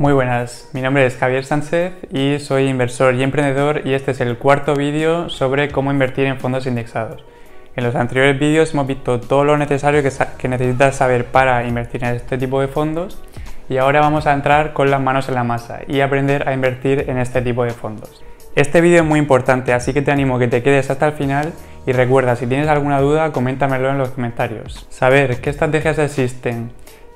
Muy buenas, mi nombre es Javier Sánchez y soy inversor y emprendedor y este es el cuarto vídeo sobre cómo invertir en fondos indexados. En los anteriores vídeos hemos visto todo lo necesario que, que necesitas saber para invertir en este tipo de fondos y ahora vamos a entrar con las manos en la masa y aprender a invertir en este tipo de fondos. Este vídeo es muy importante, así que te animo a que te quedes hasta el final y recuerda, si tienes alguna duda, coméntamelo en los comentarios. Saber qué estrategias existen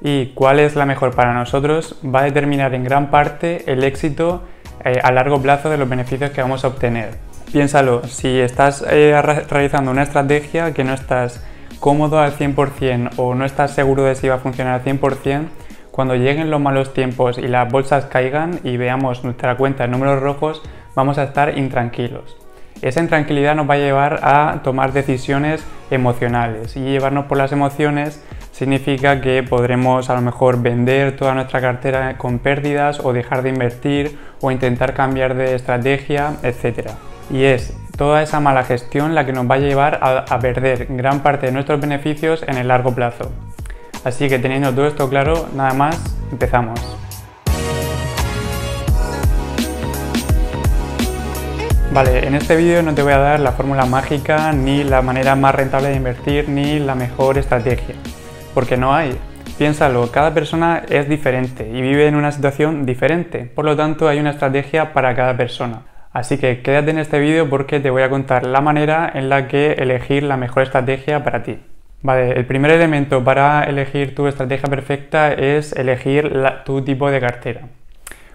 y cuál es la mejor para nosotros va a determinar en gran parte el éxito eh, a largo plazo de los beneficios que vamos a obtener. Piénsalo, si estás eh, realizando una estrategia que no estás cómodo al 100% o no estás seguro de si va a funcionar al 100%, cuando lleguen los malos tiempos y las bolsas caigan y veamos nuestra cuenta en números rojos, vamos a estar intranquilos. Esa intranquilidad nos va a llevar a tomar decisiones emocionales y llevarnos por las emociones significa que podremos a lo mejor vender toda nuestra cartera con pérdidas o dejar de invertir o intentar cambiar de estrategia, etc. Y es toda esa mala gestión la que nos va a llevar a, a perder gran parte de nuestros beneficios en el largo plazo. Así que teniendo todo esto claro, nada más, empezamos. Vale, en este vídeo no te voy a dar la fórmula mágica, ni la manera más rentable de invertir, ni la mejor estrategia porque no hay. Piénsalo, cada persona es diferente y vive en una situación diferente, por lo tanto hay una estrategia para cada persona. Así que quédate en este vídeo porque te voy a contar la manera en la que elegir la mejor estrategia para ti. Vale, el primer elemento para elegir tu estrategia perfecta es elegir tu tipo de cartera.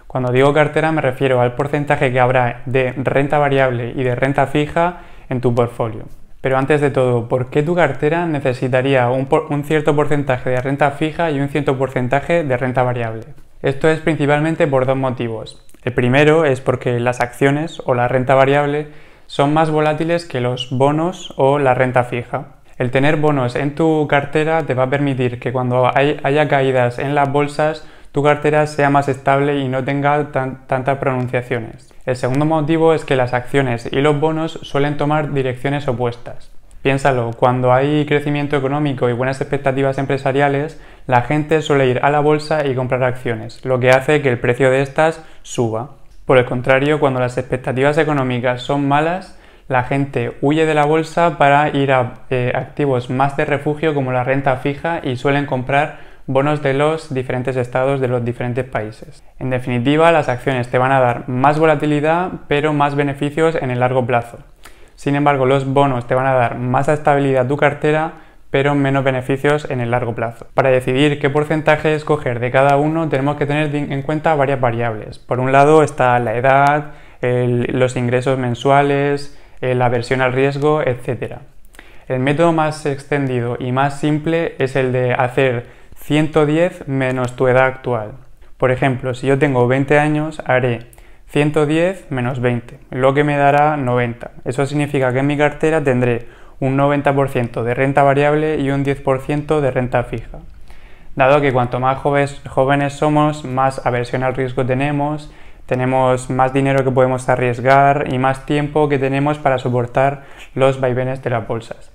Cuando digo cartera me refiero al porcentaje que habrá de renta variable y de renta fija en tu portfolio. Pero antes de todo, ¿por qué tu cartera necesitaría un, cierto porcentaje de renta fija y un cierto porcentaje de renta variable? Esto es principalmente por dos motivos. El primero es porque las acciones o la renta variable son más volátiles que los bonos o la renta fija. El tener bonos en tu cartera te va a permitir que cuando haya caídas en las bolsas tu cartera sea más estable y no tenga tantas pronunciaciones. El segundo motivo es que las acciones y los bonos suelen tomar direcciones opuestas. Piénsalo, cuando hay crecimiento económico y buenas expectativas empresariales, la gente suele ir a la bolsa y comprar acciones, lo que hace que el precio de estas suba. Por el contrario, cuando las expectativas económicas son malas, la gente huye de la bolsa para ir a eh, activos más de refugio como la renta fija y suelen comprar bonos de los diferentes estados de los diferentes países. En definitiva, las acciones te van a dar más volatilidad, pero más beneficios en el largo plazo. Sin embargo, los bonos te van a dar más estabilidad a tu cartera, pero menos beneficios en el largo plazo. Para decidir qué porcentaje escoger de cada uno, tenemos que tener en cuenta varias variables. Por un lado está la edad, los ingresos mensuales, eh, la aversión al riesgo, etc. El método más extendido y más simple es el de hacer 110 menos tu edad actual. Por ejemplo, si yo tengo 20 años, haré 110 menos 20, lo que me dará 90. Eso significa que en mi cartera tendré un 90% de renta variable y un 10% de renta fija. Dado que cuanto más jóvenes somos, más aversión al riesgo tenemos, tenemos más dinero que podemos arriesgar y más tiempo que tenemos para soportar los vaivenes de las bolsas.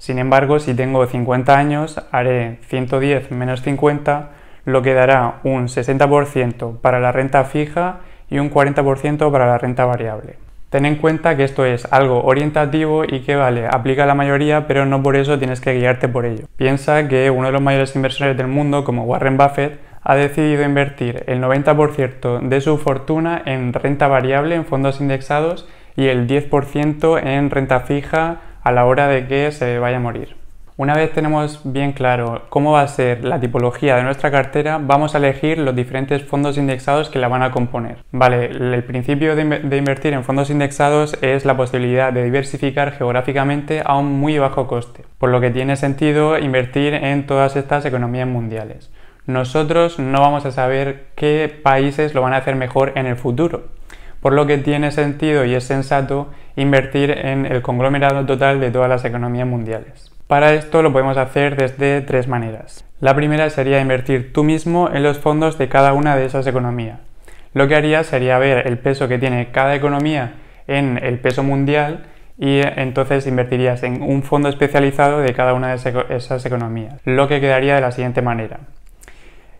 Sin embargo, si tengo 50 años, haré 110 menos 50, lo que dará un 60% para la renta fija y un 40% para la renta variable. Ten en cuenta que esto es algo orientativo y que vale, aplica a la mayoría, pero no por eso tienes que guiarte por ello. Piensa que uno de los mayores inversores del mundo, como Warren Buffett, ha decidido invertir el 90% de su fortuna en renta variable, en fondos indexados, y el 10% en renta fija, a la hora de que se vaya a morir. Una vez tenemos bien claro cómo va a ser la tipología de nuestra cartera, vamos a elegir los diferentes fondos indexados que la van a componer. Vale, el principio de, de, invertir en fondos indexados es la posibilidad de diversificar geográficamente a un muy bajo coste, por lo que tiene sentido invertir en todas estas economías mundiales. Nosotros no vamos a saber qué países lo van a hacer mejor en el futuro, por lo que tiene sentido y es sensato invertir en el conglomerado total de todas las economías mundiales. Para esto lo podemos hacer desde tres maneras. La primera sería invertir tú mismo en los fondos de cada una de esas economías. Lo que harías sería ver el peso que tiene cada economía en el peso mundial y eh, entonces invertirías en un fondo especializado de cada una de esas economías. Lo que quedaría de la siguiente manera.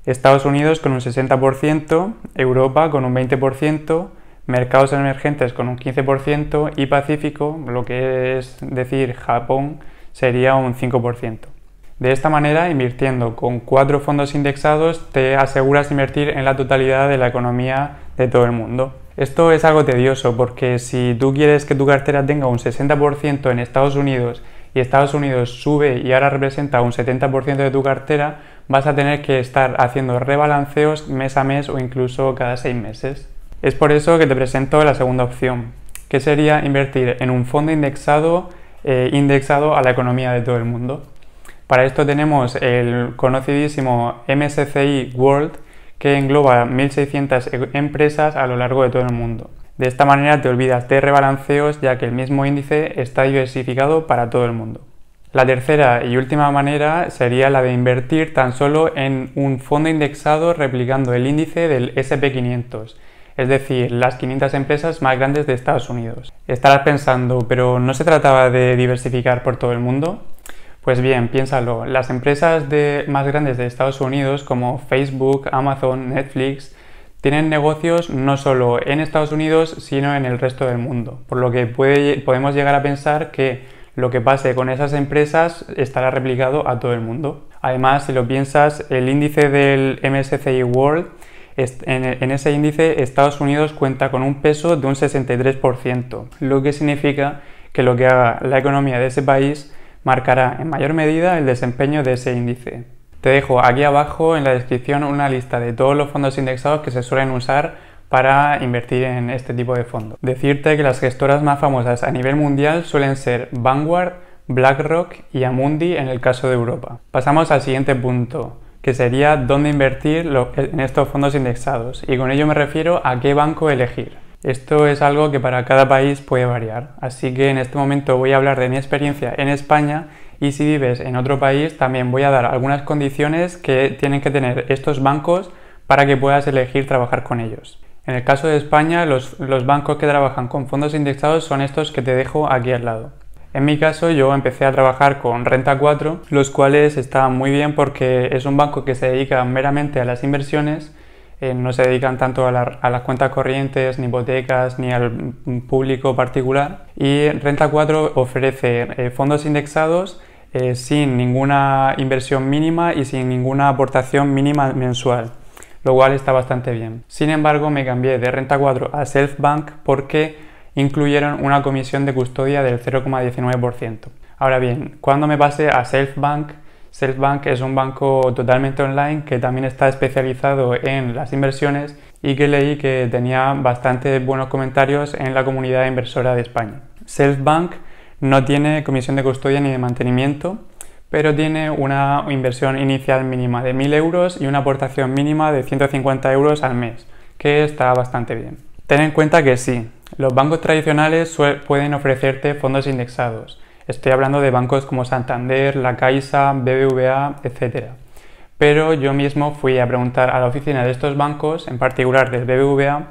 Estados Unidos con un 60%, Europa con un 20%, mercados emergentes con un 15% y Pacífico, lo que es decir Japón, sería un 5%. De esta manera, invirtiendo con cuatro fondos indexados, te aseguras invertir en la totalidad de la economía de todo el mundo. Esto es algo tedioso porque si tú quieres que tu cartera tenga un 60% en Estados Unidos y Estados Unidos sube y ahora representa un 70% de tu cartera, vas a tener que estar haciendo rebalanceos mes a mes o incluso cada seis meses. Es por eso que te presento la segunda opción, que sería invertir en un fondo indexado, eh, indexado a la economía de todo el mundo. Para esto tenemos el conocidísimo MSCI World, que engloba 1.600 e-, empresas a lo largo de todo el mundo. De esta manera te olvidas de rebalanceos ya que el mismo índice está diversificado para todo el mundo. La tercera y última manera sería la de invertir tan solo en un fondo indexado replicando el índice del SP500, es decir, las 500 empresas más grandes de Estados Unidos. Estarás pensando, pero ¿no se trataba de diversificar por todo el mundo? Pues bien, piénsalo, las empresas de, más grandes de Estados Unidos como Facebook, Amazon, Netflix, tienen negocios no solo en Estados Unidos, sino en el resto del mundo, por lo que podemos llegar a pensar que lo que pase con esas empresas estará replicado a todo el mundo. Además, si lo piensas, el índice del MSCI World en ese índice Estados Unidos cuenta con un peso de un 63%, lo que significa que lo que haga la economía de ese país marcará en mayor medida el desempeño de ese índice. Te dejo aquí abajo en la descripción una lista de todos los fondos indexados que se suelen usar para invertir en este tipo de fondos. Decirte que las gestoras más famosas a nivel mundial suelen ser Vanguard, BlackRock y Amundi en el caso de Europa. Pasamos al siguiente punto, que sería dónde invertir en estos fondos indexados. Y con ello me refiero a qué banco elegir. Esto es algo que para cada país puede variar, así que en este momento voy a hablar de mi experiencia en España y si vives en otro país también voy a dar algunas condiciones que tienen que tener estos bancos para que puedas elegir trabajar con ellos. En el caso de España, los, los bancos que trabajan con fondos indexados son estos que te dejo aquí al lado. En mi caso yo empecé a trabajar con Renta 4, los cuales están muy bien porque es un banco que se dedica meramente a las inversiones, eh, no se dedican tanto a, las cuentas corrientes, ni hipotecas, ni al público particular. Y Renta 4 ofrece eh, fondos indexados eh, sin ninguna inversión mínima y sin ninguna aportación mínima mensual lo cual está bastante bien. Sin embargo, me cambié de Renta 4 a Self Bank porque incluyeron una comisión de custodia del 0,19%. Ahora bien, cuando me pasé a SelfBank, SelfBank es un banco totalmente online que también está especializado en las inversiones y que leí que tenía bastante buenos comentarios en la comunidad inversora de España. SelfBank no tiene comisión de custodia ni de mantenimiento, pero tiene una inversión inicial mínima de 1.000 euros y una aportación mínima de 150 euros al mes, que está bastante bien. Ten en cuenta que sí, los bancos tradicionales pueden ofrecerte fondos indexados. Estoy hablando de bancos como Santander, La Caixa, BBVA, etc. Pero yo mismo fui a preguntar a la oficina de estos bancos, en particular del BBVA,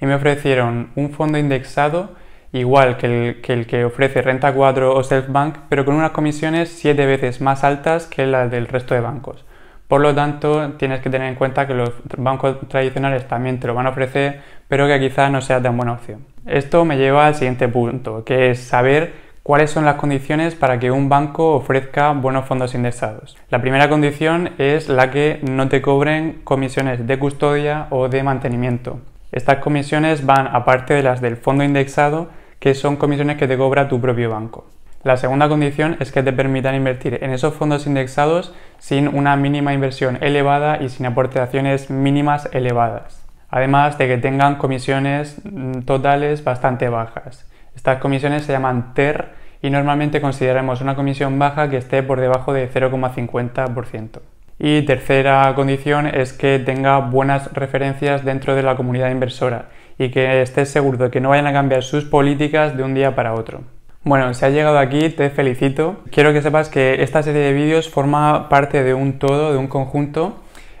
y me ofrecieron un fondo indexado igual que el que, ofrece Renta 4 o Selfbank, pero con unas comisiones 7 veces más altas que las del resto de bancos. Por lo tanto, tienes que tener en cuenta que los bancos tradicionales también te lo van a ofrecer, pero que quizás no sea tan buena opción. Esto me lleva al siguiente punto, que es saber cuáles son las condiciones para que un banco ofrezca buenos fondos indexados. La primera condición es la que no te cobren comisiones de custodia o de mantenimiento. Estas comisiones van aparte de las del fondo indexado, que son comisiones que te cobra tu propio banco. La segunda condición es que te permitan invertir en esos fondos indexados sin una mínima inversión elevada y sin aportaciones mínimas elevadas además de que tengan comisiones totales bastante bajas. Estas comisiones se llaman TER y normalmente consideramos una comisión baja que esté por debajo de 0,50%. Y tercera condición es que tenga buenas referencias dentro de la comunidad inversora y que estés seguro de que no vayan a cambiar sus políticas de un día para otro. Bueno, si has llegado aquí, te felicito. Quiero que sepas que esta serie de vídeos forma parte de un todo, de un conjunto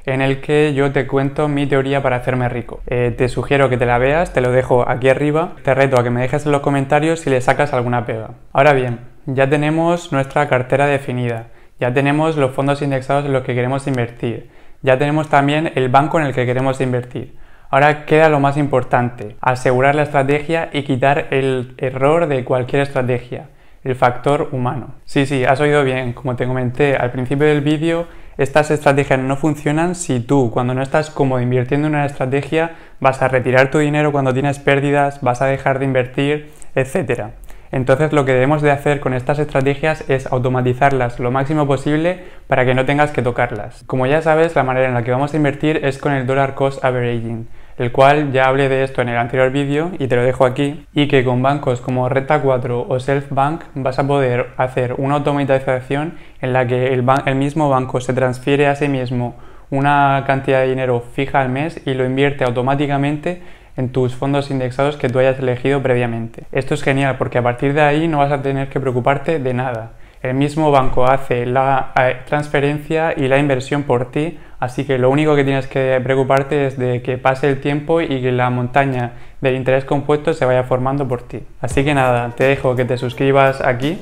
en el que yo te cuento mi teoría para hacerme rico. Eh, te sugiero que te la veas, te lo dejo aquí arriba. Te reto a que me dejes en los comentarios si le sacas alguna pega. Ahora bien, ya tenemos nuestra cartera definida, ya tenemos los fondos indexados en los que queremos invertir, ya tenemos también el banco en el que queremos invertir. Ahora queda lo más importante, asegurar la estrategia y quitar el error de cualquier estrategia, el factor humano. Sí, sí, has oído bien, como te comenté al principio del vídeo, estas estrategias no funcionan si tú, cuando no estás como invirtiendo en una estrategia, vas a retirar tu dinero cuando tienes pérdidas, vas a dejar de invertir, etc. Entonces lo que debemos de hacer con estas estrategias es automatizarlas lo máximo posible para que no tengas que tocarlas. Como ya sabes, la manera en la que vamos a invertir es con el dollar cost averaging el cual ya hablé de esto en el anterior vídeo y te lo dejo aquí, y que con bancos como reta 4 o SelfBank vas a poder hacer una automatización en la que el mismo banco se transfiere a sí mismo una cantidad de dinero fija al mes y lo invierte automáticamente en tus fondos indexados que tú hayas elegido previamente. Esto es genial porque a partir de ahí no vas a tener que preocuparte de nada mismo banco hace la eh, transferencia y la inversión por ti, así que lo único que tienes que preocuparte es de que pase el tiempo y que la montaña del interés compuesto se vaya formando por ti. Así que nada, te dejo que te suscribas aquí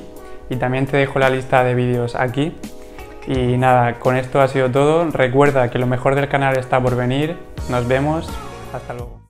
y también te dejo la lista de vídeos aquí. Y nada, con esto ha sido todo. Recuerda que lo mejor del canal está por venir. Nos vemos. Hasta luego.